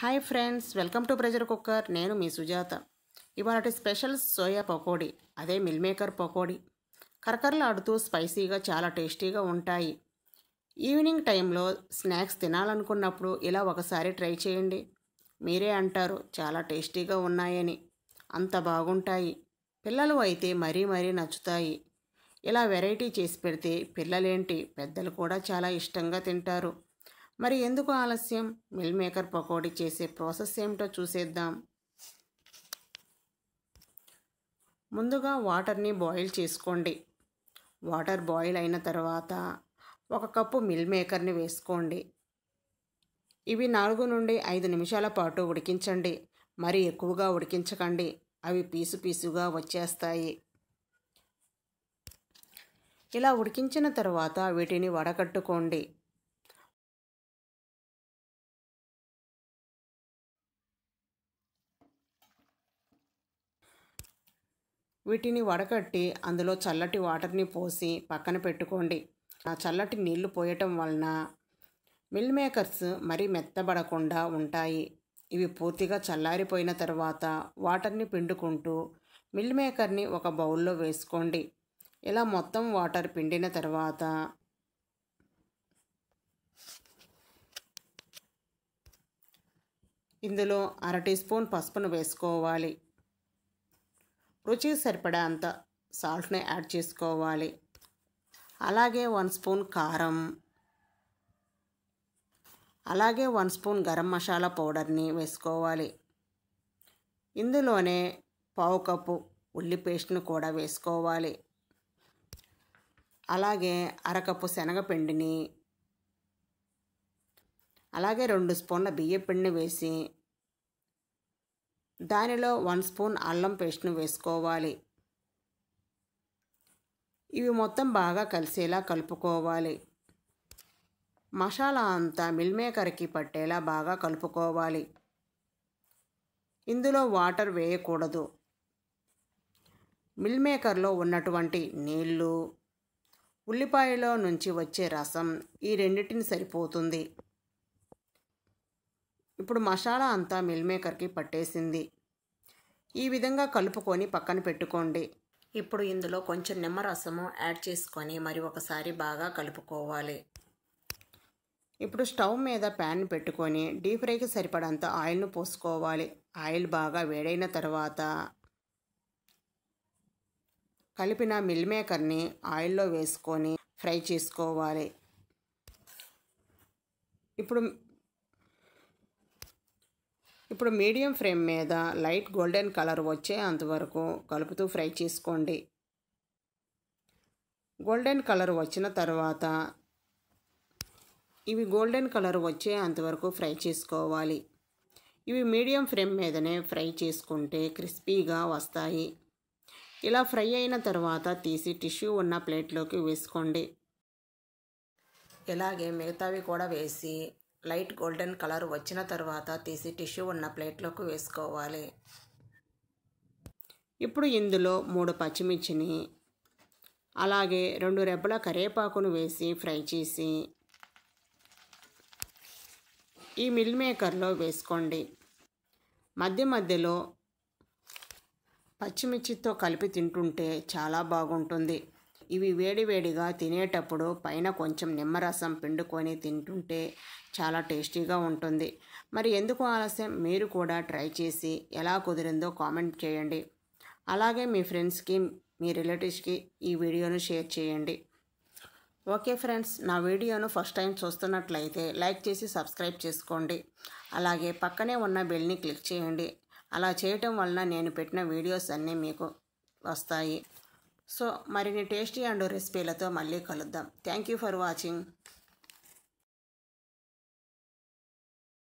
hi friends welcome to pressure cooker నేను మీ సుజాత ఇవాళ స్పెషల్ సోయా పకోడీ అదే మిల్ మేకర్ పకోడీ ఆడుతూ స్పైసీగా చాలా టేస్టీగా ఉంటాయి ఈవినింగ్ టైంలో స్నాక్స్ తినాలనుకున్నప్పుడు ఇలా ఒకసారి ట్రై చేయండి మీరే అంటారు చాలా టేస్టీగా ఉన్నాయని అంత బాగుంటాయి పిల్లలు అయితే మరీ మరీ నచ్చుతాయి ఇలా వెరైటీ చేసి పెడితే పిల్లలేంటి పెద్దలు కూడా చాలా ఇష్టంగా తింటారు మరి ఎందుకు ఆలస్యం మిల్ మేకర్ పకోడీ చేసే ప్రాసెస్ ఏమిటో చూసేద్దాం ముందుగా వాటర్ని బాయిల్ చేసుకోండి వాటర్ బాయిల్ అయిన తర్వాత ఒక కప్పు మిల్ మేకర్ని వేసుకోండి ఇవి నాలుగు నుండి ఐదు నిమిషాల పాటు ఉడికించండి మరి ఎక్కువగా ఉడికించకండి అవి పీసు పీసుగా వచ్చేస్తాయి ఇలా ఉడికించిన తర్వాత వీటిని వడకట్టుకోండి వీటిని వడకట్టి అందులో చల్లటి వాటర్ని పోసి పక్కన పెట్టుకోండి ఆ చల్లటి నీళ్లు పోయటం వలన మిల్ మేకర్స్ మరీ మెత్తబడకుండా ఉంటాయి ఇవి పూర్తిగా చల్లారిపోయిన తర్వాత వాటర్ని పిండుకుంటూ మిల్ మేకర్ని ఒక బౌల్లో వేసుకోండి ఇలా మొత్తం వాటర్ పిండిన తర్వాత ఇందులో అర టీ స్పూన్ పసుపును వేసుకోవాలి రుచికి సరిపడా అంత సాల్ట్ని యాడ్ చేసుకోవాలి అలాగే వన్ స్పూన్ కారం అలాగే వన్ స్పూన్ గరం మసాలా పౌడర్ని వేసుకోవాలి ఇందులోనే పావు కప్పు ఉల్లి పేస్ట్ను కూడా వేసుకోవాలి అలాగే అరకప్పు శనగపిండిని అలాగే రెండు స్పూన్ల బియ్య పిండిని వేసి దానిలో వన్ స్పూన్ అల్లం పేస్ట్ను వేసుకోవాలి ఇవి మొత్తం బాగా కలిసేలా కలుపుకోవాలి మసాలా అంతా మిల్మేకర్కి పట్టేలా బాగా కలుపుకోవాలి ఇందులో వాటర్ వేయకూడదు మిల్మేకర్లో ఉన్నటువంటి నీళ్ళు ఉల్లిపాయలో నుంచి వచ్చే రసం ఈ రెండింటిని సరిపోతుంది ఇప్పుడు మసాలా అంతా మిల్మేకర్కి పట్టేసింది ఈ విధంగా కలుపుకొని పక్కన పెట్టుకోండి ఇప్పుడు ఇందులో కొంచెం నిమ్మరసము యాడ్ చేసుకొని మరి ఒకసారి బాగా కలుపుకోవాలి ఇప్పుడు స్టవ్ మీద ప్యాన్ పెట్టుకొని డీప్ ఫ్రైకి సరిపడంత ఆయిల్ను పోసుకోవాలి ఆయిల్ బాగా వేడైన తర్వాత కలిపిన మిల్ మేకర్ని ఆయిల్లో వేసుకొని ఫ్రై చేసుకోవాలి ఇప్పుడు ఇప్పుడు మీడియం ఫ్లేమ్ మీద లైట్ గోల్డెన్ కలర్ వచ్చే అంతవరకు కలుపుతూ ఫ్రై చేసుకోండి గోల్డెన్ కలర్ వచ్చిన తర్వాత ఇవి గోల్డెన్ కలర్ వచ్చే అంతవరకు ఫ్రై చేసుకోవాలి ఇవి మీడియం ఫ్లేమ్ మీదనే ఫ్రై చేసుకుంటే క్రిస్పీగా వస్తాయి ఇలా ఫ్రై అయిన తర్వాత తీసి టిష్యూ ఉన్న ప్లేట్లోకి వేసుకోండి ఇలాగే మిగతావి కూడా వేసి లైట్ గోల్డెన్ కలర్ వచ్చిన తర్వాత తీసి టిష్యూ ఉన్న ప్లేట్లోకి వేసుకోవాలి ఇప్పుడు ఇందులో మూడు పచ్చిమిర్చిని అలాగే రెండు రెబ్బల కరివేపాకును వేసి ఫ్రై చేసి ఈ మిల్ మేకర్లో వేసుకోండి మధ్య మధ్యలో పచ్చిమిర్చితో కలిపి తింటుంటే చాలా బాగుంటుంది ఇవి వేడివేడిగా తినేటప్పుడు పైన కొంచెం నిమ్మరసం పిండుకొని తింటుంటే చాలా టేస్టీగా ఉంటుంది మరి ఎందుకు ఆలస్యం మీరు కూడా ట్రై చేసి ఎలా కుదిరిందో కామెంట్ చేయండి అలాగే మీ ఫ్రెండ్స్కి మీ రిలేటివ్స్కి ఈ వీడియోను షేర్ చేయండి ఓకే ఫ్రెండ్స్ నా వీడియోను ఫస్ట్ టైం చూస్తున్నట్లయితే లైక్ చేసి సబ్స్క్రైబ్ చేసుకోండి అలాగే పక్కనే ఉన్న బెల్ని క్లిక్ చేయండి అలా చేయటం వలన నేను పెట్టిన వీడియోస్ అన్నీ మీకు వస్తాయి సో మరిన్ని టేస్టీ అండ్ రెసిపీలతో మళ్ళీ కలుద్దాం థ్యాంక్ యూ ఫర్ వాచింగ్